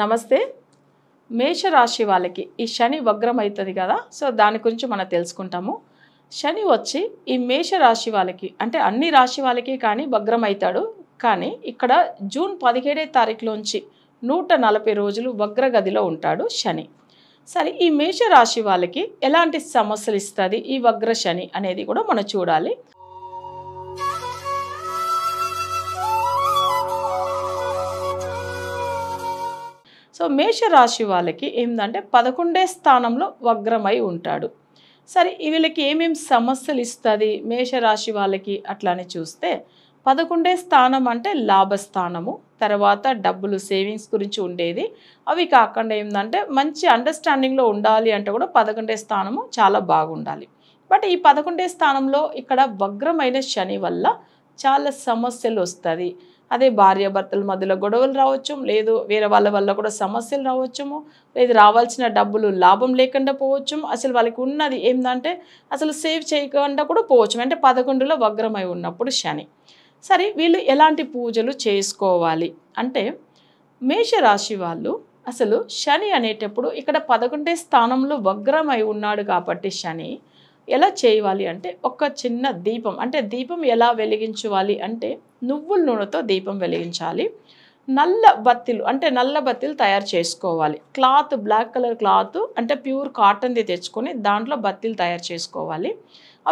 నమస్తే మేషరాశి వాళ్ళకి ఈ శని వగ్రం అవుతుంది కదా సో దాని గురించి మనం తెలుసుకుంటాము శని వచ్చి ఈ మేషరాశి వాళ్ళకి అంటే అన్ని రాశి వాళ్ళకి కానీ వగ్రం అవుతాడు కానీ ఇక్కడ జూన్ పదిహేడే తారీఖులోంచి నూట నలభై రోజులు వగ్రగదిలో ఉంటాడు శని సరే ఈ మేషరాశి వాళ్ళకి ఎలాంటి సమస్యలు ఇస్తుంది ఈ వగ్ర శని అనేది కూడా మనం చూడాలి సో మేషరాశి వాళ్ళకి ఏంటంటే పదకొండే స్థానంలో వగ్రమై ఉంటాడు సరే వీళ్ళకి ఏమేమి సమస్యలు ఇస్తుంది మేషరాశి వాళ్ళకి అట్లానే చూస్తే పదకొండే స్థానం అంటే లాభస్థానము తర్వాత డబ్బులు సేవింగ్స్ గురించి ఉండేది అవి కాకుండా ఏంటంటే మంచి అండర్స్టాండింగ్లో ఉండాలి అంటే కూడా పదకొండే స్థానము చాలా బాగుండాలి బట్ ఈ పదకొండే స్థానంలో ఇక్కడ వగ్రమైన శని వల్ల చాలా సమస్యలు వస్తుంది అదే భార్యాభర్తల మధ్యలో గొడవలు రావచ్చు లేదు వేరే వాళ్ళ వల్ల కూడా సమస్యలు రావచ్చు లేదు రావాల్సిన డబ్బులు లాభం లేకుండా పోవచ్చు అసలు వాళ్ళకి ఉన్నది ఏంటంటే అసలు సేవ్ చేయకుండా కూడా పోవచ్చు అంటే పదకొండులో వగ్రమై ఉన్నప్పుడు శని సరే వీళ్ళు ఎలాంటి పూజలు చేసుకోవాలి అంటే మేషరాశి వాళ్ళు అసలు శని అనేటప్పుడు ఇక్కడ పదకొండే స్థానంలో వగ్రమై ఉన్నాడు కాబట్టి శని ఎలా చేయాలి అంటే ఒక చిన్న దీపం అంటే దీపం ఎలా వెలిగించాలి అంటే నువ్వుల నూనెతో దీపం వెలిగించాలి నల్ల బత్తిలు అంటే నల్ల బత్తిలు తయారు చేసుకోవాలి క్లాత్ బ్లాక్ కలర్ క్లాత్ అంటే ప్యూర్ కాటన్ది తెచ్చుకొని దాంట్లో బత్తిలు తయారు చేసుకోవాలి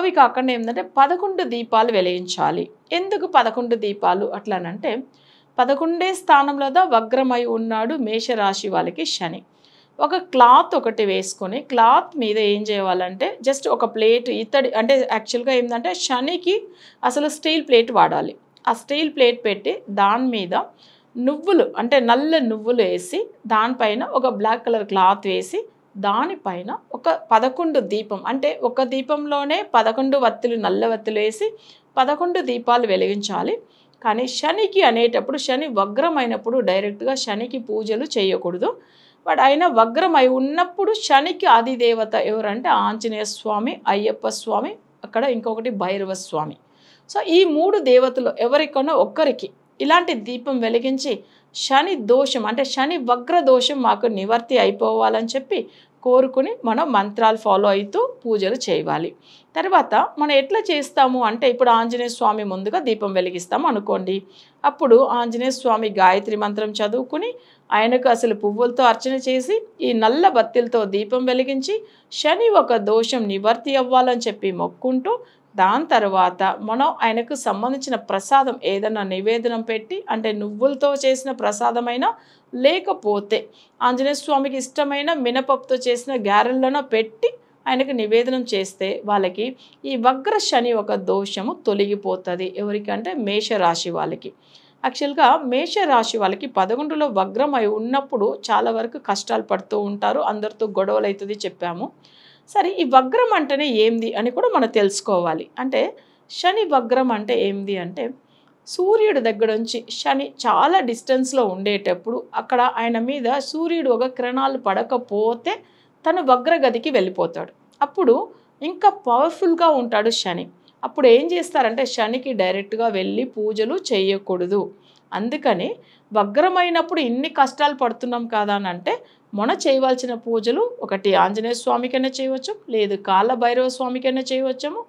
అవి కాకుండా ఏంటంటే పదకొండు దీపాలు వెలిగించాలి ఎందుకు పదకొండు దీపాలు అట్లానంటే పదకొండే స్థానంలో వగ్రమై ఉన్నాడు మేషరాశి వాళ్ళకి శని ఒక క్లాత్ ఒకటి వేసుకొని క్లాత్ మీద ఏం చేయాలంటే జస్ట్ ఒక ప్లేట్ ఇతడి అంటే యాక్చువల్గా ఏంటంటే శనికి అసలు స్టీల్ ప్లేట్ వాడాలి ఆ స్టీల్ ప్లేట్ పెట్టి దాని మీద నువ్వులు అంటే నల్ల నువ్వులు వేసి దానిపైన ఒక బ్లాక్ కలర్ క్లాత్ వేసి దానిపైన ఒక పదకొండు దీపం అంటే ఒక దీపంలోనే పదకొండు వత్తులు నల్ల వత్తులు వేసి పదకొండు దీపాలు వెలిగించాలి కానీ శనికి అనేటప్పుడు శని వగ్రమైనప్పుడు డైరెక్ట్గా శనికి పూజలు చేయకూడదు బట్ అయినా వగ్రమై ఉన్నప్పుడు శనికి ఆదిదేవత ఎవరంటే ఆంజనేయ స్వామి అయ్యప్ప స్వామి అక్కడ ఇంకొకటి భైరవ స్వామి సో ఈ మూడు దేవతలు ఎవరికన్నా ఒక్కరికి ఇలాంటి దీపం వెలిగించి శని దోషం అంటే శని వగ్ర దోషం మాకు నివర్తి అయిపోవాలని చెప్పి కోరుకుని మనం మంత్రాలు ఫాలో అవుతూ పూజలు చేయాలి తర్వాత మనం ఎట్లా చేస్తాము అంటే ఇప్పుడు ఆంజనేయ స్వామి ముందుగా దీపం వెలిగిస్తాము అనుకోండి అప్పుడు ఆంజనేయ స్వామి గాయత్రి మంత్రం చదువుకుని ఆయనకు అసలు పువ్వులతో అర్చన చేసి ఈ నల్ల బత్తిలతో దీపం వెలిగించి శని ఒక దోషం నివర్తి అవ్వాలని చెప్పి మొక్కుంటూ దాని తర్వాత మనం ఆయనకు సంబంధించిన ప్రసాదం ఏదైనా నివేదనం పెట్టి అంటే నువ్వులతో చేసిన ప్రసాదమైనా లేకపోతే ఆంజనేయ స్వామికి ఇష్టమైన మినపప్పుతో చేసిన గారెలను పెట్టి ఆయనకు నివేదనం చేస్తే వాళ్ళకి ఈ వగ్ర శని ఒక దోషము తొలగిపోతుంది ఎవరికంటే మేషరాశి వాళ్ళకి యాక్చువల్గా మేషరాశి వాళ్ళకి పదకొండులో వగ్రం అయి ఉన్నప్పుడు చాలా వరకు కష్టాలు పడుతూ ఉంటారు అందరితో గొడవలు అవుతుంది చెప్పాము సరే ఈ వగ్రం అంటేనే ఏంది అని కూడా మనం తెలుసుకోవాలి అంటే శని వగ్రం అంటే ఏంది అంటే సూర్యుడి దగ్గర నుంచి శని చాలా డిస్టెన్స్లో ఉండేటప్పుడు అక్కడ ఆయన మీద సూర్యుడు ఒక కిరణాలు పడకపోతే తను వగ్రగదికి వెళ్ళిపోతాడు అప్పుడు ఇంకా పవర్ఫుల్గా ఉంటాడు శని అప్పుడు ఏం చేస్తారంటే శనికి డైరెక్ట్గా వెళ్ళి పూజలు చేయకూడదు అందుకని వగ్రమైనప్పుడు ఇన్ని కష్టాలు పడుతున్నాం కదా అని అంటే మొన చేయవలసిన పూజలు ఒకటి ఆంజనేయ స్వామికైనా చేయవచ్చు లేదు కాళ్ళభైరవ స్వామికైనా చేయవచ్చము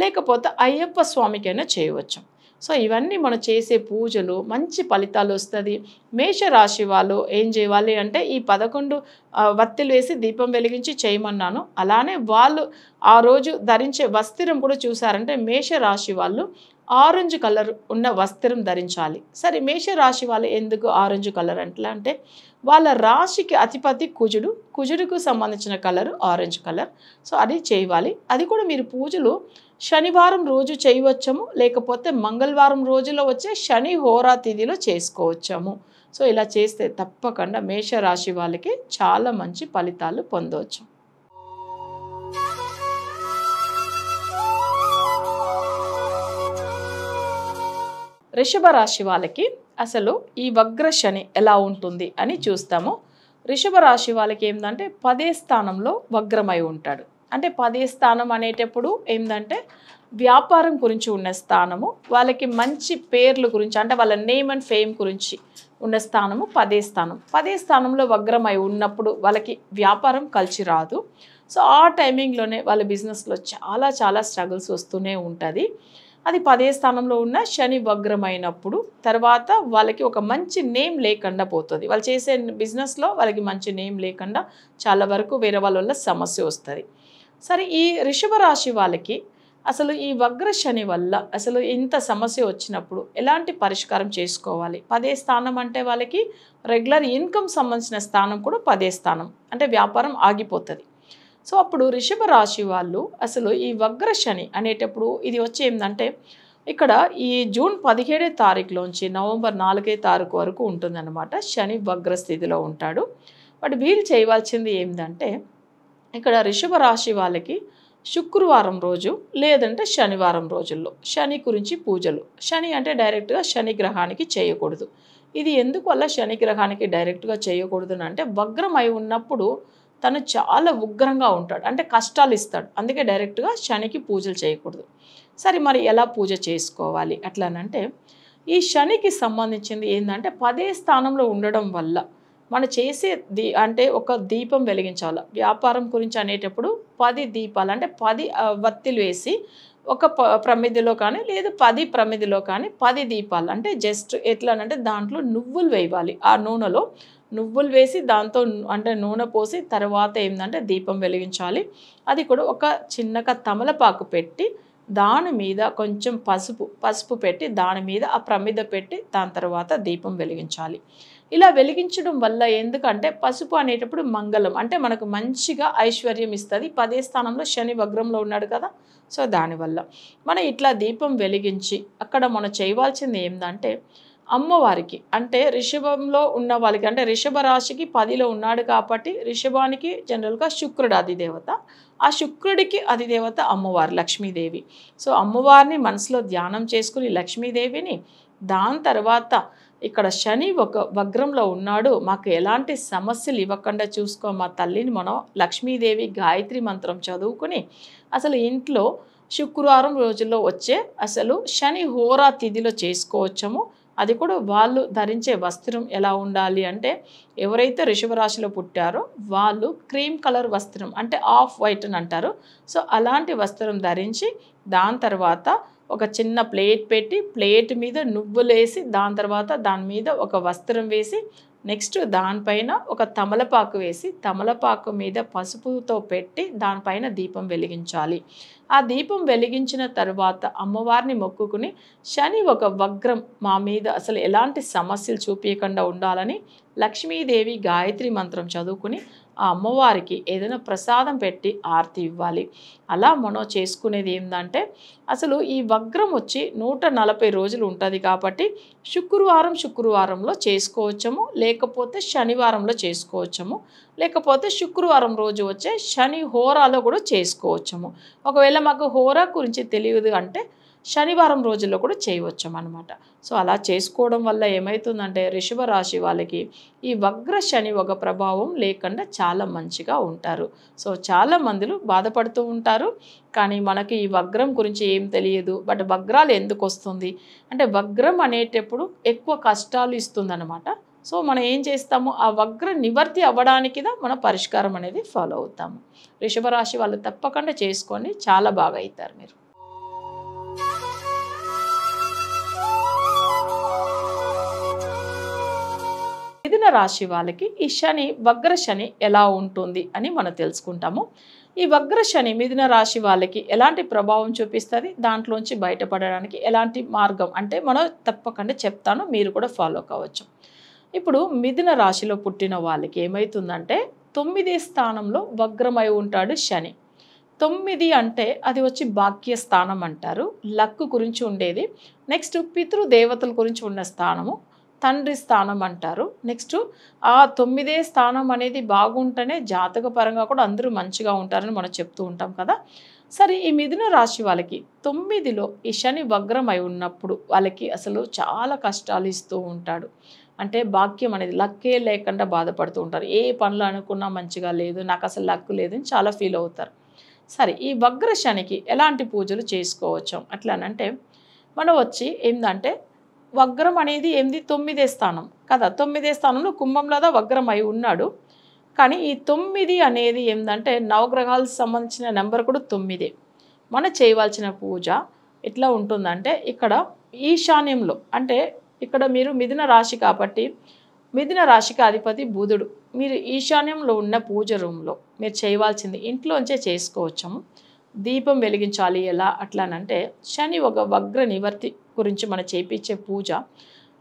లేకపోతే అయ్యప్ప స్వామికైనా చేయవచ్చు సో ఇవన్నీ మనం చేసే పూజలు మంచి ఫలితాలు వస్తుంది మేషరాశి వాళ్ళు ఏం చేయాలి అంటే ఈ పదకొండు వత్తిలు వేసి దీపం వెలిగించి చేయమన్నాను అలానే వాళ్ళు ఆ రోజు ధరించే వస్త్రం కూడా చూసారంటే మేషరాశి వాళ్ళు ఆరెంజ్ కలర్ ఉన్న వస్త్రం ధరించాలి సరే మేషరాశి వాళ్ళు ఎందుకు ఆరెంజ్ కలర్ అంటే అంటే వాళ్ళ రాశికి అతిపతి కుజుడు కుజుడికి సంబంధించిన కలర్ ఆరెంజ్ కలర్ సో అది చేయాలి అది కూడా మీరు పూజలు శనివారం రోజు చేయవచ్చము లేకపోతే మంగళవారం రోజులో వచ్చే శని హోరా తిథిలో చేసుకోవచ్చము సో ఇలా చేస్తే తప్పకుండా మేషరాశి వాళ్ళకి చాలా మంచి ఫలితాలు పొందవచ్చు రిషభ రాశి వాళ్ళకి అసలు ఈ వగ్ర శని ఎలా ఉంటుంది అని చూస్తాము రిషభ రాశి వాళ్ళకి ఏంటంటే పదే స్థానంలో వగ్రమై ఉంటాడు అంటే పదే స్థానం అనేటప్పుడు ఏంటంటే వ్యాపారం గురించి ఉన్న స్థానము వాళ్ళకి మంచి పేర్లు గురించి అంటే వాళ్ళ నేమ్ అండ్ ఫేమ్ గురించి ఉన్న స్థానము పదే స్థానం పదే స్థానంలో వగ్రమై ఉన్నప్పుడు వాళ్ళకి వ్యాపారం కలిసి రాదు సో ఆ టైమింగ్లోనే వాళ్ళ బిజినెస్లో చాలా చాలా స్ట్రగుల్స్ వస్తూనే ఉంటుంది అది పదే స్థానంలో ఉన్న శని వగ్రం అయినప్పుడు తర్వాత వాళ్ళకి ఒక మంచి నేమ్ లేకుండా పోతుంది వాళ్ళు చేసే బిజినెస్లో వాళ్ళకి మంచి నేమ్ లేకుండా చాలా వరకు వేరే వాళ్ళ వల్ల సమస్య వస్తుంది సరే ఈ రిషభ రాశి వాళ్ళకి అసలు ఈ వగ్ర శని వల్ల అసలు ఇంత సమస్య వచ్చినప్పుడు ఎలాంటి పరిష్కారం చేసుకోవాలి పదే స్థానం అంటే వాళ్ళకి రెగ్యులర్ ఇన్కమ్ సంబంధించిన స్థానం కూడా పదే స్థానం అంటే వ్యాపారం ఆగిపోతుంది సో అప్పుడు రిషభ రాశి వాళ్ళు అసలు ఈ వగ్ర శని అనేటప్పుడు ఇది వచ్చి ఏంటంటే ఇక్కడ ఈ జూన్ పదిహేడే తారీఖులోంచి నవంబర్ నాలుగే తారీఖు వరకు ఉంటుందన్నమాట శని వగ్ర స్థితిలో ఉంటాడు బట్ వీళ్ళు చేయవలసింది ఏంటంటే ఇక్కడ రిషభ రాశి వాళ్ళకి శుక్రవారం రోజు లేదంటే శనివారం రోజుల్లో శని గురించి పూజలు శని అంటే డైరెక్ట్గా శని గ్రహానికి చేయకూడదు ఇది ఎందువల్ల శని గ్రహానికి డైరెక్ట్గా చేయకూడదు అంటే వగ్రమై ఉన్నప్పుడు తను చాలా ఉగ్రంగా ఉంటాడు అంటే కష్టాలు ఇస్తాడు అందుకే డైరెక్ట్గా శనికి పూజలు చేయకూడదు సరే మరి ఎలా పూజ చేసుకోవాలి అట్లానంటే ఈ శనికి సంబంధించింది ఏంటంటే పదే స్థానంలో ఉండడం వల్ల మనం చేసే దీ అంటే ఒక దీపం వెలిగించాలి వ్యాపారం గురించి అనేటప్పుడు పది దీపాలు అంటే పది వత్తిలు వేసి ఒక ప ప్రమిదిలో కానీ లేదు పది ప్రమిదిలో కానీ పది దీపాలు అంటే జస్ట్ ఎట్లానంటే దాంట్లో నువ్వులు వేయాలి ఆ నూనెలో నువ్వులు వేసి దాంతో అంటే నూనె పోసి తర్వాత ఏంటంటే దీపం వెలిగించాలి అది కూడా ఒక చిన్నగా తమలపాకు పెట్టి దాని మీద కొంచెం పసుపు పసుపు పెట్టి దాని మీద ఆ ప్రమిద పెట్టి దాని తర్వాత దీపం వెలిగించాలి ఇలా వెలిగించడం వల్ల ఎందుకంటే పసుపు అనేటప్పుడు మంగళం అంటే మనకు మంచిగా ఐశ్వర్యం ఇస్తుంది పదే స్థానంలో శని వగ్రంలో ఉన్నాడు కదా సో దానివల్ల మనం ఇట్లా దీపం వెలిగించి అక్కడ మనం చేయవలసింది ఏంటంటే అమ్మవారికి అంటే రిషభంలో ఉన్న వాళ్ళకి అంటే రిషభ రాశికి పదిలో ఉన్నాడు కాబట్టి రిషభానికి జనరల్గా శుక్రుడు అధిదేవత ఆ శుక్రుడికి అధిదేవత అమ్మవారు లక్ష్మీదేవి సో అమ్మవారిని మనసులో ధ్యానం చేసుకుని లక్ష్మీదేవిని దాని తర్వాత ఇక్కడ శని ఒక వగ్రంలో ఉన్నాడు మాకు ఎలాంటి సమస్యలు ఇవ్వకుండా చూసుకో మా తల్లిని మనం లక్ష్మీదేవి గాయత్రి మంత్రం చదువుకుని అసలు ఇంట్లో శుక్రవారం రోజుల్లో వచ్చే అసలు శని హోరా తిథిలో చేసుకోవచ్చము అది కూడా వాళ్ళు ధరించే వస్త్రం ఎలా ఉండాలి అంటే ఎవరైతే ఋషభరాశిలో పుట్టారో వాళ్ళు క్రీమ్ కలర్ వస్త్రం అంటే ఆఫ్ వైట్ అని అంటారు సో అలాంటి వస్త్రం ధరించి దాని తర్వాత ఒక చిన్న ప్లేట్ పెట్టి ప్లేట్ మీద వేసి దాని తర్వాత దాని మీద ఒక వస్త్రం వేసి నెక్స్ట్ దానిపైన ఒక తమలపాకు వేసి తమలపాకు మీద పసుపుతో పెట్టి దానిపైన దీపం వెలిగించాలి ఆ దీపం వెలిగించిన తరువాత అమ్మవారిని మొక్కుకుని శని ఒక వగ్రం మా మీద అసలు ఎలాంటి సమస్యలు చూపించకుండా ఉండాలని లక్ష్మీదేవి గాయత్రి మంత్రం చదువుకుని ఆ అమ్మవారికి ఏదైనా ప్రసాదం పెట్టి ఆర్తి ఇవ్వాలి అలా మనం చేసుకునేది ఏంటంటే అసలు ఈ వగ్రం వచ్చి నూట నలభై రోజులు ఉంటుంది కాబట్టి శుక్రవారం శుక్రవారంలో చేసుకోవచ్చము లేకపోతే శనివారంలో చేసుకోవచ్చము లేకపోతే శుక్రవారం రోజు వచ్చే శని హోరాలో కూడా చేసుకోవచ్చము ఒకవేళ మాకు హోరా గురించి తెలియదు అంటే శనివారం రోజుల్లో కూడా చేయవచ్చు అనమాట సో అలా చేసుకోవడం వల్ల ఏమవుతుందంటే రిషభ రాశి వాళ్ళకి ఈ వగ్ర శని ఒక ప్రభావం లేకుండా చాలా మంచిగా ఉంటారు సో చాలా మందిలు బాధపడుతూ ఉంటారు కానీ మనకి ఈ వగ్రం గురించి ఏం తెలియదు బట్ వగ్రాలు ఎందుకు వస్తుంది అంటే వగ్రం అనేటప్పుడు ఎక్కువ కష్టాలు ఇస్తుందన్నమాట సో మనం ఏం చేస్తాము ఆ వగ్ర నివర్తి అవ్వడానికి మన పరిష్కారం అనేది ఫాలో అవుతాము రిషభ రాశి వాళ్ళు తప్పకుండా చేసుకొని చాలా బాగా అవుతారు మీరు రాశి వాళ్ళకి ఈ శని వగ్ర శని ఎలా ఉంటుంది అని మనం తెలుసుకుంటాము ఈ వగ్ర శని మిథున రాశి వాళ్ళకి ఎలాంటి ప్రభావం చూపిస్తుంది దాంట్లోంచి బయటపడడానికి ఎలాంటి మార్గం అంటే మనం తప్పకుండా చెప్తాను మీరు కూడా ఫాలో కావచ్చు ఇప్పుడు మిథున రాశిలో పుట్టిన వాళ్ళకి ఏమవుతుందంటే తొమ్మిది స్థానంలో వగ్రమై ఉంటాడు శని తొమ్మిది అంటే అది వచ్చి బాక్య స్థానం అంటారు లక్ గురించి ఉండేది నెక్స్ట్ పితృదేవతల గురించి ఉన్న స్థానము తండ్రి స్థానం అంటారు నెక్స్ట్ ఆ తొమ్మిదే స్థానం అనేది బాగుంటేనే జాతక పరంగా కూడా అందరూ మంచిగా ఉంటారని మనం చెప్తూ ఉంటాం కదా సరే ఈ మిథున రాశి వాళ్ళకి తొమ్మిదిలో ఈ శని వగ్రం అయి ఉన్నప్పుడు వాళ్ళకి అసలు చాలా కష్టాలు ఇస్తూ ఉంటాడు అంటే భాగ్యం అనేది లక్కే లేకుండా బాధపడుతూ ఉంటారు ఏ పనులు అనుకున్నా మంచిగా లేదు నాకు అసలు లక్ లేదని చాలా ఫీల్ అవుతారు సరే ఈ వగ్ర శనికి ఎలాంటి పూజలు చేసుకోవచ్చు అట్లానంటే మనం వచ్చి ఏంటంటే వగ్రం అనేది ఎనిమిది తొమ్మిదే స్థానం కదా తొమ్మిదే స్థానంలో కుంభంలోదా వగ్రం అయి ఉన్నాడు కానీ ఈ తొమ్మిది అనేది ఏంటంటే నవగ్రహాలకు సంబంధించిన నెంబర్ కూడా తొమ్మిదే మనం చేయవలసిన పూజ ఎట్లా ఉంటుందంటే ఇక్కడ ఈశాన్యంలో అంటే ఇక్కడ మీరు మిథున రాశి కాబట్టి మిథున రాశికి అధిపతి బుధుడు మీరు ఈశాన్యంలో ఉన్న పూజ రూమ్లో మీరు చేయవలసింది ఇంట్లోంచే చేసుకోవచ్చాము దీపం వెలిగించాలి ఎలా అట్లా అంటే శని ఒక వగ్ర నివర్తి గురించి మనం చేపించే పూజ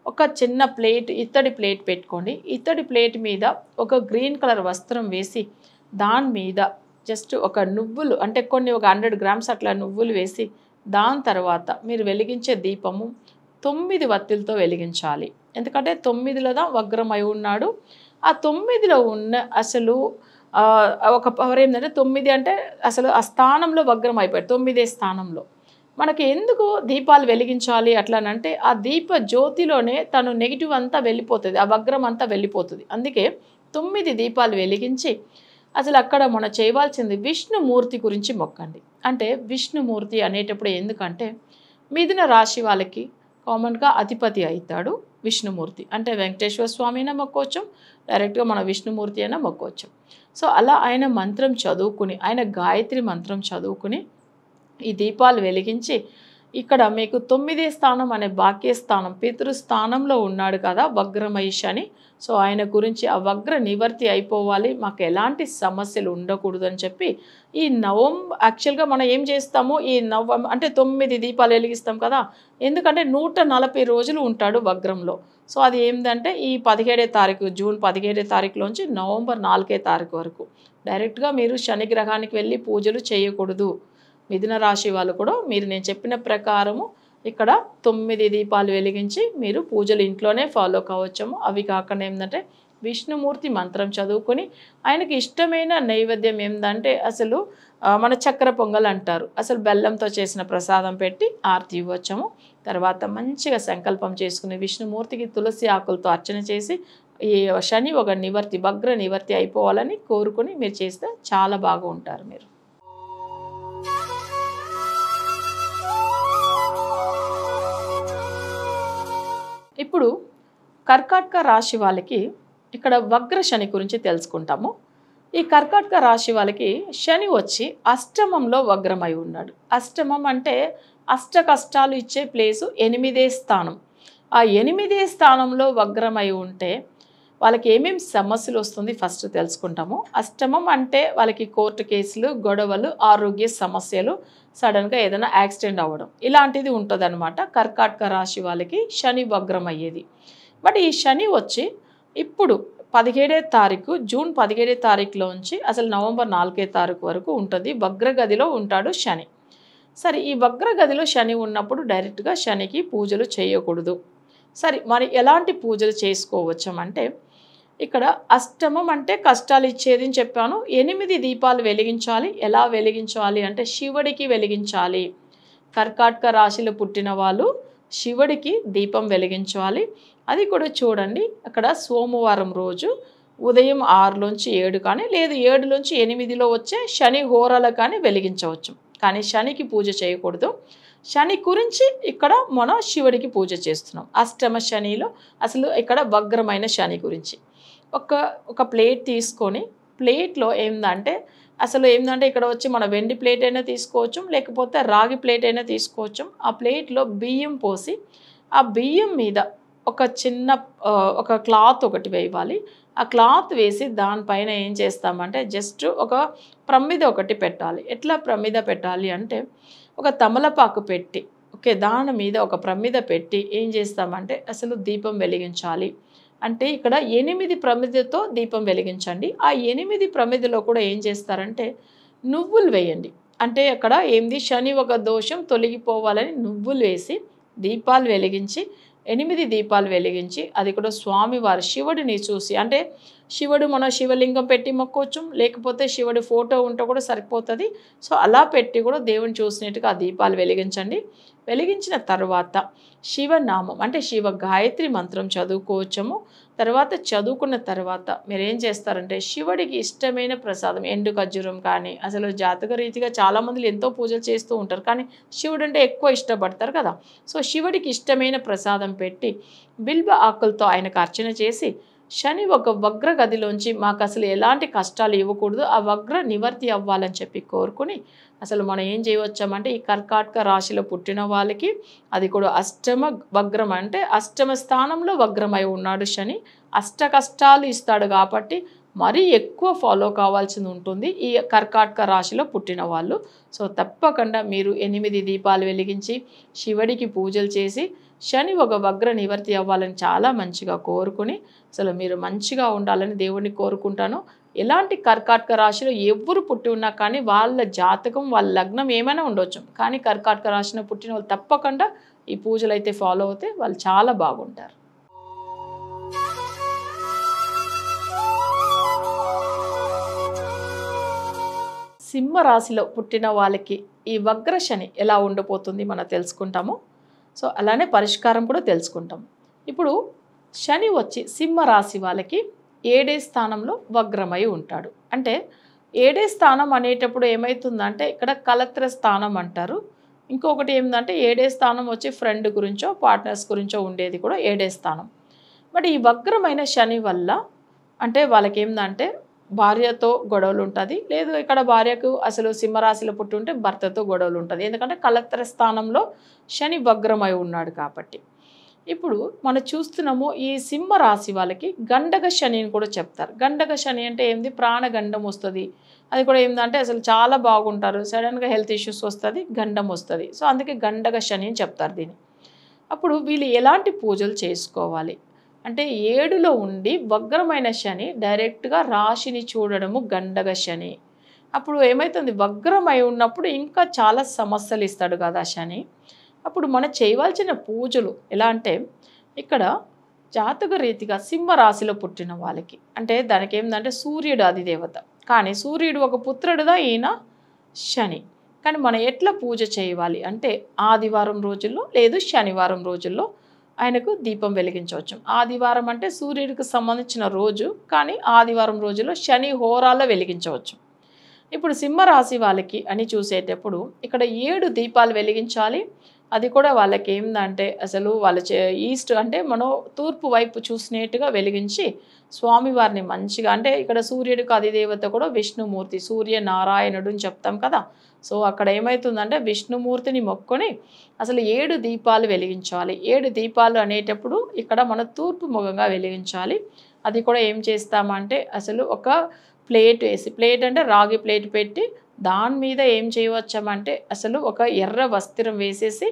ఒక చిన్న ప్లేట్ ఇత్తడి ప్లేట్ పెట్టుకోండి ఇత్తడి ప్లేట్ మీద ఒక గ్రీన్ కలర్ వస్త్రం వేసి దాని మీద జస్ట్ ఒక నువ్వులు అంటే కొన్ని ఒక హండ్రెడ్ గ్రామ్స్ అట్లా నువ్వులు వేసి దాని తర్వాత మీరు వెలిగించే దీపము తొమ్మిది వత్తిలతో వెలిగించాలి ఎందుకంటే తొమ్మిదిలో వగ్రమై ఉన్నాడు ఆ తొమ్మిదిలో ఉన్న అసలు ఒక పవర్ ఏంటంటే తొమ్మిది అంటే అసలు ఆ స్థానంలో వగ్రం అయిపోయాడు తొమ్మిదే స్థానంలో మనకి ఎందుకు దీపాలు వెలిగించాలి అట్లానంటే ఆ దీప జ్యోతిలోనే తను నెగిటివ్ అంతా వెళ్ళిపోతుంది ఆ వగ్రం అంతా వెళ్ళిపోతుంది అందుకే తొమ్మిది దీపాలు వెలిగించి అసలు అక్కడ మనం చేయవలసింది విష్ణుమూర్తి గురించి మొక్కండి అంటే విష్ణుమూర్తి అనేటప్పుడు ఎందుకంటే మిథున రాశి వాళ్ళకి కామన్గా అధిపతి అవుతాడు విష్ణుమూర్తి అంటే వెంకటేశ్వర స్వామి అయినా మొక్కవచ్చు డైరెక్ట్గా మన విష్ణుమూర్తి అయినా మొక్కవచ్చు సో అలా ఆయన మంత్రం చదువుకుని ఆయన గాయత్రి మంత్రం చదువుకుని ఈ దీపాలు వెలిగించి ఇక్కడ మీకు తొమ్మిదే స్థానం అనే బాక్యస్థానం పితృస్థానంలో ఉన్నాడు కదా వగ్రమహిష్ అని సో ఆయన గురించి ఆ వగ్ర నివర్తి అయిపోవాలి మాకు ఎలాంటి సమస్యలు ఉండకూడదు అని చెప్పి ఈ నవం యాక్చువల్గా మనం ఏం చేస్తాము ఈ నవం అంటే తొమ్మిది దీపాలు వెలిగిస్తాం కదా ఎందుకంటే నూట నలభై రోజులు ఉంటాడు వగ్రంలో సో అది ఏంటంటే ఈ పదిహేడే తారీఖు జూన్ పదిహేడే తారీఖులోంచి నవంబర్ నాలుగే తారీఖు వరకు డైరెక్ట్గా మీరు శని గ్రహానికి వెళ్ళి పూజలు చేయకూడదు మిథున రాశి వాళ్ళు కూడా మీరు నేను చెప్పిన ప్రకారము ఇక్కడ తొమ్మిది దీపాలు వెలిగించి మీరు పూజలు ఇంట్లోనే ఫాలో కావచ్చాము అవి కాకుండా ఏంటంటే విష్ణుమూర్తి మంత్రం చదువుకొని ఆయనకి ఇష్టమైన నైవేద్యం ఏంటంటే అసలు మన చక్కెర పొంగల్ అంటారు అసలు బెల్లంతో చేసిన ప్రసాదం పెట్టి ఆర్తి ఇవ్వచ్చాము తర్వాత మంచిగా సంకల్పం చేసుకుని విష్ణుమూర్తికి తులసి ఆకులతో అర్చన చేసి ఈ శని ఒక నివర్తి భగ్ర నివర్తి అయిపోవాలని కోరుకుని మీరు చేస్తే చాలా బాగా ఉంటారు మీరు ఇప్పుడు కర్కాటక రాశి వాళ్ళకి ఇక్కడ వగ్ర శని గురించి తెలుసుకుంటాము ఈ కర్కాటక రాశి వాళ్ళకి శని వచ్చి అష్టమంలో వగ్రమై ఉన్నాడు అష్టమం అంటే అష్ట కష్టాలు ఇచ్చే ప్లేసు ఎనిమిదే స్థానం ఆ ఎనిమిదే స్థానంలో వగ్రమై ఉంటే వాళ్ళకి ఏమేమి సమస్యలు వస్తుంది ఫస్ట్ తెలుసుకుంటాము అష్టమం అంటే వాళ్ళకి కోర్టు కేసులు గొడవలు ఆరోగ్య సమస్యలు సడన్గా ఏదైనా యాక్సిడెంట్ అవ్వడం ఇలాంటిది ఉంటుందన్నమాట కర్కాటక రాశి వాళ్ళకి శని వగ్రమయ్యేది బట్ ఈ శని వచ్చి ఇప్పుడు పదిహేడే తారీఖు జూన్ పదిహేడే తారీఖులో ఉంచి అసలు నవంబర్ నాలుగే తారీఖు వరకు ఉంటుంది వగ్రగదిలో ఉంటాడు శని సరే ఈ వగ్రగదిలో శని ఉన్నప్పుడు డైరెక్ట్గా శనికి పూజలు చేయకూడదు సరే మరి ఎలాంటి పూజలు అంటే ఇక్కడ అష్టమం అంటే కష్టాలు ఇచ్చేది అని చెప్పాను ఎనిమిది దీపాలు వెలిగించాలి ఎలా వెలిగించాలి అంటే శివుడికి వెలిగించాలి కర్కాటక రాశిలో పుట్టిన వాళ్ళు శివుడికి దీపం వెలిగించాలి అది కూడా చూడండి అక్కడ సోమవారం రోజు ఉదయం ఆరులోంచి ఏడు కానీ లేదు ఏడులోంచి ఎనిమిదిలో వచ్చే శని హోరాల కానీ వెలిగించవచ్చు కానీ శనికి పూజ చేయకూడదు శని గురించి ఇక్కడ మనం శివుడికి పూజ చేస్తున్నాం అష్టమ శనిలో అసలు ఇక్కడ వగ్రమైన శని గురించి ఒక ఒక ప్లేట్ తీసుకొని ప్లేట్లో ఏంటంటే అసలు ఏంటంటే ఇక్కడ వచ్చి మన వెండి ప్లేట్ అయినా తీసుకోవచ్చు లేకపోతే రాగి ప్లేట్ అయినా తీసుకోవచ్చు ఆ ప్లేట్లో బియ్యం పోసి ఆ బియ్యం మీద ఒక చిన్న ఒక క్లాత్ ఒకటి వేయాలి ఆ క్లాత్ వేసి దానిపైన ఏం చేస్తామంటే జస్ట్ ఒక ప్రమిద ఒకటి పెట్టాలి ఎట్లా ప్రమిద పెట్టాలి అంటే ఒక తమలపాకు పెట్టి ఓకే దాని మీద ఒక ప్రమిద పెట్టి ఏం చేస్తామంటే అసలు దీపం వెలిగించాలి అంటే ఇక్కడ ఎనిమిది ప్రమిదతో దీపం వెలిగించండి ఆ ఎనిమిది ప్రమిదిలో కూడా ఏం చేస్తారంటే నువ్వులు వేయండి అంటే అక్కడ ఎనిమిది శని ఒక దోషం తొలగిపోవాలని నువ్వులు వేసి దీపాలు వెలిగించి ఎనిమిది దీపాలు వెలిగించి అది కూడా స్వామివారు శివుడిని చూసి అంటే శివుడు మనం శివలింగం పెట్టి మొక్కోవచ్చు లేకపోతే శివుడు ఫోటో ఉంటే కూడా సరిపోతుంది సో అలా పెట్టి కూడా దేవుని చూసినట్టుగా ఆ దీపాలు వెలిగించండి వెలిగించిన తర్వాత శివనామం అంటే శివ గాయత్రి మంత్రం చదువుకోవచ్చము తర్వాత చదువుకున్న తర్వాత మీరు ఏం చేస్తారంటే శివుడికి ఇష్టమైన ప్రసాదం ఎండు ఖర్జూరం కానీ అసలు జాతక రీతిగా చాలామంది ఎంతో పూజలు చేస్తూ ఉంటారు కానీ శివుడు అంటే ఎక్కువ ఇష్టపడతారు కదా సో శివుడికి ఇష్టమైన ప్రసాదం పెట్టి బిల్బ ఆకులతో ఆయనకు అర్చన చేసి శని ఒక వగ్ర గదిలోంచి మాకు అసలు ఎలాంటి కష్టాలు ఇవ్వకూడదు ఆ వగ్ర నివర్తి అవ్వాలని చెప్పి కోరుకుని అసలు మనం ఏం చేయవచ్చామంటే ఈ కర్కాటక రాశిలో పుట్టిన వాళ్ళకి అది కూడా అష్టమ వగ్రం అంటే అష్టమ స్థానంలో వగ్రమై ఉన్నాడు శని అష్ట కష్టాలు ఇస్తాడు కాబట్టి మరీ ఎక్కువ ఫాలో కావాల్సింది ఉంటుంది ఈ కర్కాటక రాశిలో పుట్టిన వాళ్ళు సో తప్పకుండా మీరు ఎనిమిది దీపాలు వెలిగించి శివుడికి పూజలు చేసి శని ఒక వగ్ర నివర్తి అవ్వాలని చాలా మంచిగా కోరుకుని అసలు మీరు మంచిగా ఉండాలని దేవుణ్ణి కోరుకుంటాను ఎలాంటి కర్కాటక రాశిలో ఎవరు పుట్టి ఉన్నా కానీ వాళ్ళ జాతకం వాళ్ళ లగ్నం ఏమైనా ఉండొచ్చు కానీ కర్కాటక రాశిలో పుట్టిన వాళ్ళు తప్పకుండా ఈ పూజలు అయితే ఫాలో అవుతే వాళ్ళు చాలా బాగుంటారు సింహరాశిలో పుట్టిన వాళ్ళకి ఈ వగ్రశని ఎలా ఉండబోతుంది మనం తెలుసుకుంటాము సో అలానే పరిష్కారం కూడా తెలుసుకుంటాం ఇప్పుడు శని వచ్చి సింహరాశి వాళ్ళకి ఏడే స్థానంలో వగ్రమై ఉంటాడు అంటే ఏడే స్థానం అనేటప్పుడు ఏమవుతుందంటే ఇక్కడ కలత్ర స్థానం అంటారు ఇంకొకటి ఏంటంటే ఏడే స్థానం వచ్చి ఫ్రెండ్ గురించో పార్ట్నర్స్ గురించో ఉండేది కూడా ఏడే స్థానం బట్ ఈ వగ్రమైన శని వల్ల అంటే వాళ్ళకి ఏంటంటే భార్యతో గొడవలు ఉంటుంది లేదు ఇక్కడ భార్యకు అసలు సింహరాశిలో పుట్టి ఉంటే భర్తతో గొడవలు ఉంటుంది ఎందుకంటే కలెక్టర్ స్థానంలో శని వగ్రమై ఉన్నాడు కాబట్టి ఇప్పుడు మనం చూస్తున్నాము ఈ సింహ రాశి వాళ్ళకి గండక శని అని కూడా చెప్తారు గండక శని అంటే ఏంది ప్రాణగండం వస్తుంది అది కూడా ఏంటంటే అసలు చాలా బాగుంటారు సడన్గా హెల్త్ ఇష్యూస్ వస్తుంది గండం వస్తుంది సో అందుకే గండక శని అని చెప్తారు దీన్ని అప్పుడు వీళ్ళు ఎలాంటి పూజలు చేసుకోవాలి అంటే ఏడులో ఉండి వగ్రమైన శని డైరెక్ట్గా రాశిని చూడడము గండగ శని అప్పుడు ఏమవుతుంది వగ్రమై ఉన్నప్పుడు ఇంకా చాలా సమస్యలు ఇస్తాడు కదా శని అప్పుడు మనం చేయవలసిన పూజలు ఎలా అంటే ఇక్కడ జాతక రీతిగా సింహరాశిలో పుట్టిన వాళ్ళకి అంటే దానికి ఏంటంటే సూర్యుడు అధిదేవత కానీ సూర్యుడు ఒక పుత్రుడుదా ఈయన శని కానీ మనం ఎట్లా పూజ చేయాలి అంటే ఆదివారం రోజుల్లో లేదు శనివారం రోజుల్లో ఆయనకు దీపం వెలిగించవచ్చు ఆదివారం అంటే సూర్యుడికి సంబంధించిన రోజు కానీ ఆదివారం రోజులో శని హోరాల్లో వెలిగించవచ్చు ఇప్పుడు సింహరాశి వాళ్ళకి అని చూసేటప్పుడు ఇక్కడ ఏడు దీపాలు వెలిగించాలి అది కూడా వాళ్ళకి ఏందంటే అసలు వాళ్ళ ఈస్ట్ అంటే మనం తూర్పు వైపు చూసినట్టుగా వెలిగించి స్వామివారిని మంచిగా అంటే ఇక్కడ సూర్యుడికి అధిదేవత కూడా విష్ణుమూర్తి సూర్య నారాయణుడు అని చెప్తాం కదా సో అక్కడ ఏమవుతుందంటే విష్ణుమూర్తిని మొక్కుని అసలు ఏడు దీపాలు వెలిగించాలి ఏడు దీపాలు అనేటప్పుడు ఇక్కడ మన తూర్పు ముఖంగా వెలిగించాలి అది కూడా ఏం చేస్తామంటే అసలు ఒక ప్లేట్ వేసి ప్లేట్ అంటే రాగి ప్లేట్ పెట్టి దాని మీద ఏం చేయవచ్చామంటే అసలు ఒక ఎర్ర వస్త్రం వేసేసి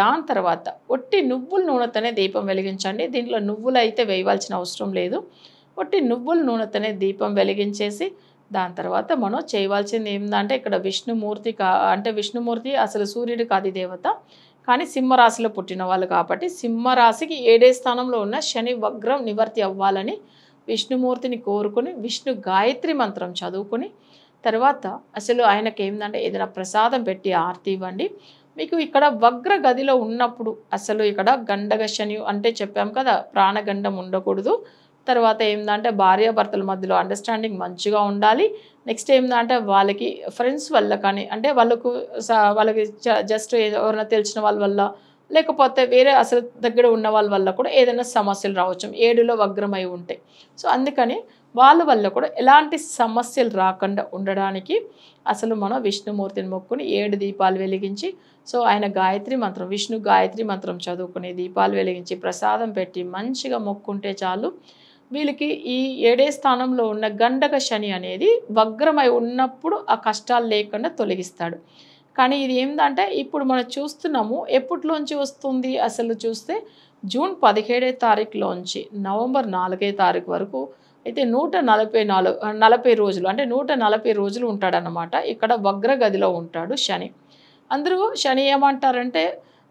దాని తర్వాత ఒట్టి నువ్వుల నూనెతోనే దీపం వెలిగించండి దీంట్లో నువ్వులు అయితే వేయవలసిన అవసరం లేదు ఒట్టి నువ్వుల నూనెతోనే దీపం వెలిగించేసి దాని తర్వాత మనం చేయవలసింది ఏంటంటే ఇక్కడ విష్ణుమూర్తి కా అంటే విష్ణుమూర్తి అసలు సూర్యుడు కాది దేవత కానీ సింహరాశిలో పుట్టిన వాళ్ళు కాబట్టి సింహరాశికి ఏడే స్థానంలో ఉన్న శని వగ్రం నివర్తి అవ్వాలని విష్ణుమూర్తిని కోరుకుని విష్ణు గాయత్రి మంత్రం చదువుకుని తర్వాత అసలు ఆయనకి ఏంటంటే ఏదైనా ప్రసాదం పెట్టి ఆర్తి ఇవ్వండి మీకు ఇక్కడ వగ్ర గదిలో ఉన్నప్పుడు అసలు ఇక్కడ గండగ శని అంటే చెప్పాం కదా ప్రాణగండం ఉండకూడదు తర్వాత ఏంటంటే భార్యాభర్తల మధ్యలో అండర్స్టాండింగ్ మంచిగా ఉండాలి నెక్స్ట్ ఏంటంటే వాళ్ళకి ఫ్రెండ్స్ వల్ల కానీ అంటే వాళ్ళకు వాళ్ళకి జస్ట్ ఎవరైనా తెలిసిన వాళ్ళ వల్ల లేకపోతే వేరే అసలు దగ్గర ఉన్న వాళ్ళ వల్ల కూడా ఏదైనా సమస్యలు రావచ్చు ఏడులో వగ్రమై ఉంటాయి సో అందుకని వాళ్ళ వల్ల కూడా ఎలాంటి సమస్యలు రాకుండా ఉండడానికి అసలు మనం విష్ణుమూర్తిని మొక్కుని ఏడు దీపాలు వెలిగించి సో ఆయన గాయత్రి మంత్రం విష్ణు గాయత్రి మంత్రం చదువుకుని దీపాలు వెలిగించి ప్రసాదం పెట్టి మంచిగా మొక్కుంటే చాలు వీళ్ళకి ఈ ఏడే స్థానంలో ఉన్న గండక శని అనేది వగ్రమై ఉన్నప్పుడు ఆ కష్టాలు లేకుండా తొలగిస్తాడు కానీ ఇది ఏంటంటే ఇప్పుడు మనం చూస్తున్నాము ఎప్పటిలోంచి వస్తుంది అసలు చూస్తే జూన్ పదిహేడే తారీఖులోంచి నవంబర్ నాలుగే తారీఖు వరకు అయితే నూట నలభై నాలుగు నలభై రోజులు అంటే నూట నలభై రోజులు ఉంటాడనమాట ఇక్కడ వగ్రగదిలో ఉంటాడు శని అందరూ శని ఏమంటారంటే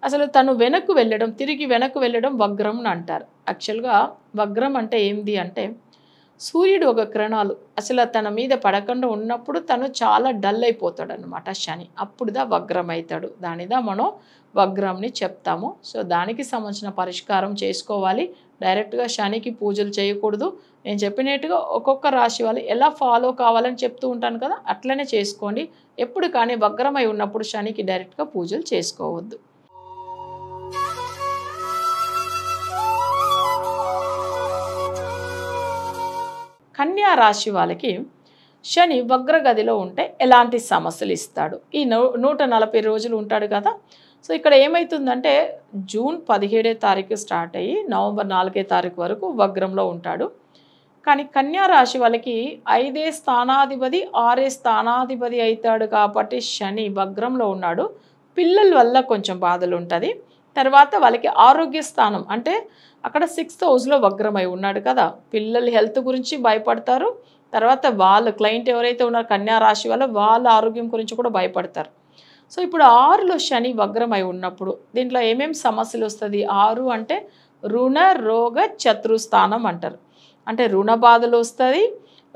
అసలు తను వెనక్కు వెళ్ళడం తిరిగి వెనక్కు వెళ్ళడం వగ్రం అంటారు యాక్చువల్గా వగ్రం అంటే ఏంది అంటే సూర్యుడు ఒక కిరణాలు అసలు తన మీద పడకుండా ఉన్నప్పుడు తను చాలా డల్ అయిపోతాడు అనమాట శని అప్పుడుదా వగ్రం అవుతాడు దానిదా మనం వగ్రంని చెప్తాము సో దానికి సంబంధించిన పరిష్కారం చేసుకోవాలి డైరెక్ట్గా శనికి పూజలు చేయకూడదు నేను చెప్పినట్టుగా ఒక్కొక్క రాశి వాళ్ళు ఎలా ఫాలో కావాలని చెప్తూ ఉంటాను కదా అట్లనే చేసుకోండి ఎప్పుడు కానీ వగ్రమై ఉన్నప్పుడు శనికి డైరెక్ట్గా పూజలు చేసుకోవద్దు కన్యా రాశి వాళ్ళకి శని వగ్రగదిలో ఉంటే ఎలాంటి సమస్యలు ఇస్తాడు ఈ నూట నలభై రోజులు ఉంటాడు కదా సో ఇక్కడ ఏమవుతుందంటే జూన్ పదిహేడే తారీఖు స్టార్ట్ అయ్యి నవంబర్ నాలుగే తారీఖు వరకు వగ్రంలో ఉంటాడు కానీ కన్యా రాశి వాళ్ళకి ఐదే స్థానాధిపతి ఆరే స్థానాధిపతి అవుతాడు కాబట్టి శని వగ్రంలో ఉన్నాడు పిల్లల వల్ల కొంచెం బాధలు ఉంటుంది తర్వాత వాళ్ళకి ఆరోగ్య స్థానం అంటే అక్కడ సిక్స్త్ హౌస్లో వగ్రమై ఉన్నాడు కదా పిల్లల హెల్త్ గురించి భయపడతారు తర్వాత వాళ్ళ క్లయింట్ ఎవరైతే ఉన్నారో కన్యా రాశి వాళ్ళ వాళ్ళ ఆరోగ్యం గురించి కూడా భయపడతారు సో ఇప్పుడు ఆరులో శని వగ్రమై ఉన్నప్పుడు దీంట్లో ఏమేమి సమస్యలు వస్తుంది ఆరు అంటే రుణ రోగ స్థానం అంటారు అంటే రుణ బాధలు వస్తుంది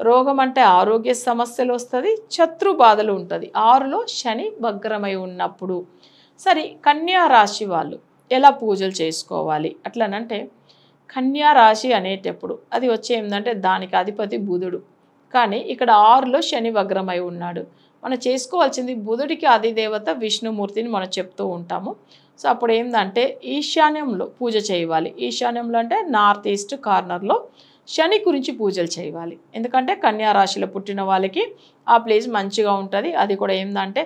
రోగం అంటే ఆరోగ్య సమస్యలు వస్తుంది శత్రు బాధలు ఉంటుంది ఆరులో శని వగ్రమై ఉన్నప్పుడు సరే కన్యా రాశి వాళ్ళు ఎలా పూజలు చేసుకోవాలి అట్లనంటే రాశి అనేటప్పుడు అది వచ్చే ఏంటంటే దానికి అధిపతి బుధుడు కానీ ఇక్కడ ఆరులో శని వగ్రమై ఉన్నాడు మనం చేసుకోవాల్సింది బుధుడికి అధిదేవత విష్ణుమూర్తిని మనం చెప్తూ ఉంటాము సో అప్పుడు ఏంటంటే ఈశాన్యంలో పూజ చేయాలి ఈశాన్యంలో అంటే నార్త్ ఈస్ట్ కార్నర్లో శని గురించి పూజలు చేయాలి ఎందుకంటే కన్యా రాశిలో పుట్టిన వాళ్ళకి ఆ ప్లేస్ మంచిగా ఉంటుంది అది కూడా ఏంటంటే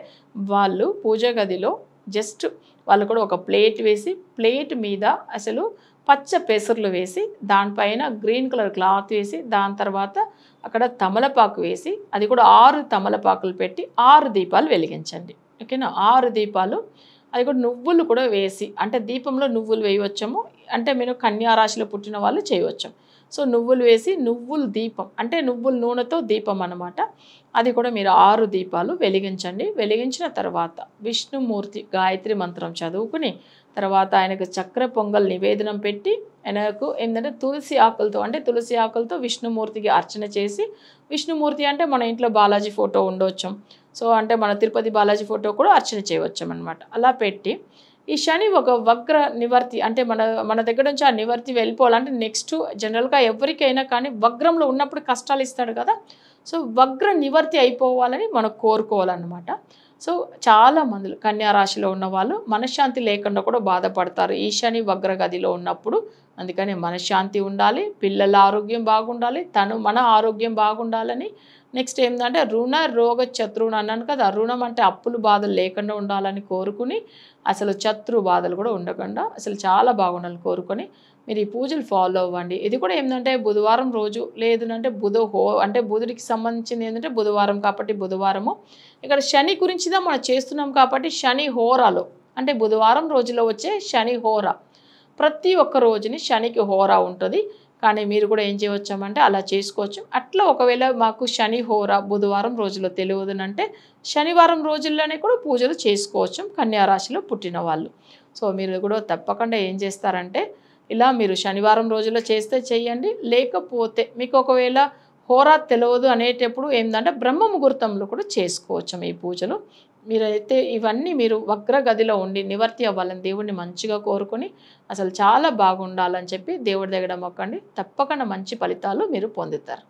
వాళ్ళు పూజ గదిలో జస్ట్ వాళ్ళు కూడా ఒక ప్లేట్ వేసి ప్లేట్ మీద అసలు పచ్చ పెసర్లు వేసి దానిపైన గ్రీన్ కలర్ క్లాత్ వేసి దాని తర్వాత అక్కడ తమలపాకు వేసి అది కూడా ఆరు తమలపాకులు పెట్టి ఆరు దీపాలు వెలిగించండి ఓకేనా ఆరు దీపాలు అది కూడా నువ్వులు కూడా వేసి అంటే దీపంలో నువ్వులు వేయవచ్చము అంటే మీరు కన్యారాశిలో పుట్టిన వాళ్ళు చేయవచ్చు సో నువ్వులు వేసి నువ్వులు దీపం అంటే నువ్వుల నూనెతో దీపం అనమాట అది కూడా మీరు ఆరు దీపాలు వెలిగించండి వెలిగించిన తర్వాత విష్ణుమూర్తి గాయత్రి మంత్రం చదువుకుని తర్వాత ఆయనకు చక్ర పొంగల్ నివేదనం పెట్టి ఆయనకు ఏంటంటే తులసి ఆకులతో అంటే తులసి ఆకులతో విష్ణుమూర్తికి అర్చన చేసి విష్ణుమూర్తి అంటే మన ఇంట్లో బాలాజీ ఫోటో ఉండవచ్చు సో అంటే మన తిరుపతి బాలాజీ ఫోటో కూడా అర్చన చేయవచ్చు అనమాట అలా పెట్టి ఈ శని ఒక వగ్ర నివర్తి అంటే మన మన దగ్గర నుంచి ఆ నివర్తి వెళ్ళిపోవాలంటే నెక్స్ట్ జనరల్గా ఎవరికైనా కానీ వగ్రంలో ఉన్నప్పుడు కష్టాలు ఇస్తాడు కదా సో వగ్ర నివర్తి అయిపోవాలని మనం కోరుకోవాలన్నమాట సో చాలా మందులు రాశిలో ఉన్న వాళ్ళు మనశ్శాంతి లేకుండా కూడా బాధపడతారు ఈ వగ్ర వగ్రగదిలో ఉన్నప్పుడు అందుకని మనశ్శాంతి ఉండాలి పిల్లల ఆరోగ్యం బాగుండాలి తను మన ఆరోగ్యం బాగుండాలని నెక్స్ట్ ఏంటంటే రుణ రోగ శత్రువుని అన్నాను కదా రుణం అంటే అప్పులు బాధలు లేకుండా ఉండాలని కోరుకుని అసలు శత్రు బాధలు కూడా ఉండకుండా అసలు చాలా బాగుండాలని కోరుకొని మీరు ఈ పూజలు ఫాలో అవ్వండి ఇది కూడా ఏంటంటే బుధవారం రోజు లేదంటే బుధ హో అంటే బుధుడికి సంబంధించింది ఏంటంటే బుధవారం కాబట్టి బుధవారము ఇక్కడ శని గురించిదా మనం చేస్తున్నాం కాబట్టి శని హోరాలు అంటే బుధవారం రోజులో వచ్చే శని హోరా ప్రతి ఒక్క రోజుని శనికి హోరా ఉంటుంది కానీ మీరు కూడా ఏం చేయవచ్చామంటే అలా చేసుకోవచ్చు అట్లా ఒకవేళ మాకు శని హోర బుధవారం రోజులో తెలియదునంటే శనివారం రోజుల్లోనే కూడా పూజలు చేసుకోవచ్చు కన్యారాశిలో పుట్టిన వాళ్ళు సో మీరు కూడా తప్పకుండా ఏం చేస్తారంటే ఇలా మీరు శనివారం రోజుల్లో చేస్తే చేయండి లేకపోతే మీకు ఒకవేళ హోరా తెలియదు అనేటప్పుడు ఏంటంటే బ్రహ్మ ముహూర్తంలో కూడా చేసుకోవచ్చు ఈ పూజలు మీరైతే ఇవన్నీ మీరు గదిలో ఉండి నివర్తి అవ్వాలని దేవుడిని మంచిగా కోరుకొని అసలు చాలా బాగుండాలని చెప్పి దేవుడి దగ్గర మొక్కండి తప్పకుండా మంచి ఫలితాలు మీరు పొందుతారు